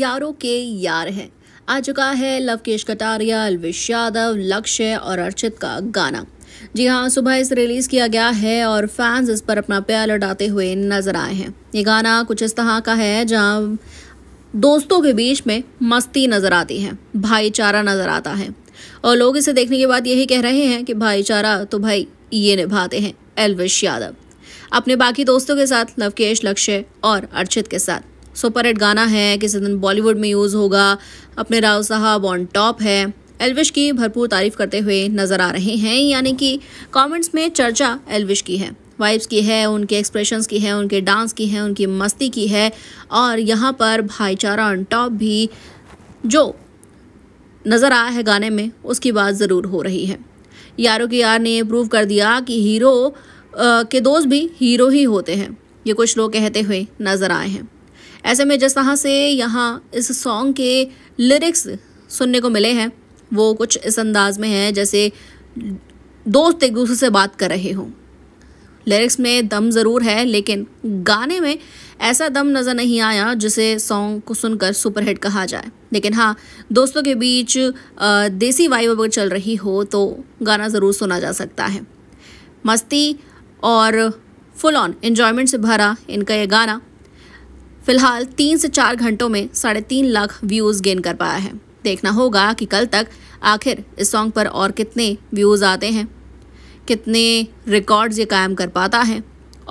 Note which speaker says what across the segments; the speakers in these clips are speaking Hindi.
Speaker 1: यारों के यार हैं आ चुका है लवकेश कटारिया अलविश यादव लक्ष्य और अर्चित का गाना जी हाँ सुबह इसे रिलीज किया गया है और फैंस इस पर अपना प्यार लौटाते हुए नजर आए हैं ये गाना कुछ इस तरह का है जहाँ दोस्तों के बीच में मस्ती नजर आती है भाईचारा नजर आता है और लोग इसे देखने के बाद यही कह रहे हैं कि भाईचारा तो भाई ये निभाते हैं एलविश यादव अपने बाकी दोस्तों के साथ लवकेश लक्ष्य और अर्चित के साथ सुपर हिट गाना है किसी दिन बॉलीवुड में यूज़ होगा अपने राव साहब ऑन टॉप है एलविश की भरपूर तारीफ करते हुए नज़र आ रहे हैं यानी कि कमेंट्स में चर्चा एलविश की है वाइब्स की है उनके एक्सप्रेशंस की है उनके डांस की है उनकी मस्ती की है और यहाँ पर भाईचारा ऑन टॉप भी जो नज़र आया है गाने में उसकी बात ज़रूर हो रही है यारों के यार ने प्रूव कर दिया कि हीरो के दोस्त भी हीरो ही होते हैं ये कुछ लोग कहते हुए नज़र आए हैं ऐसे में जिस तरह से यहाँ इस सॉन्ग के लिरिक्स सुनने को मिले हैं वो कुछ इस अंदाज में हैं जैसे दोस्त एक दूसरे से बात कर रहे हों लिरिक्स में दम ज़रूर है लेकिन गाने में ऐसा दम नज़र नहीं आया जिसे सॉन्ग को सुनकर सुपरहिट कहा जाए लेकिन हाँ दोस्तों के बीच देसी वाइब अगर चल रही हो तो गाना ज़रूर सुना जा सकता है मस्ती और फुल ऑन इन्जॉयमेंट से भरा इनका ये गाना फिलहाल तीन से चार घंटों में साढ़े तीन लाख व्यूज़ गेन कर पाया है देखना होगा कि कल तक आखिर इस सॉन्ग पर और कितने व्यूज़ आते हैं कितने रिकॉर्ड्स ये कायम कर पाता है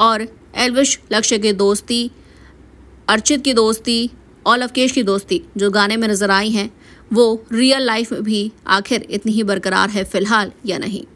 Speaker 1: और एलविश लक्ष्य की दोस्ती अर्चित की दोस्ती और लवकेश की दोस्ती जो गाने में नज़र आई हैं वो रियल लाइफ में भी आखिर इतनी ही बरकरार है फ़िलहाल या नहीं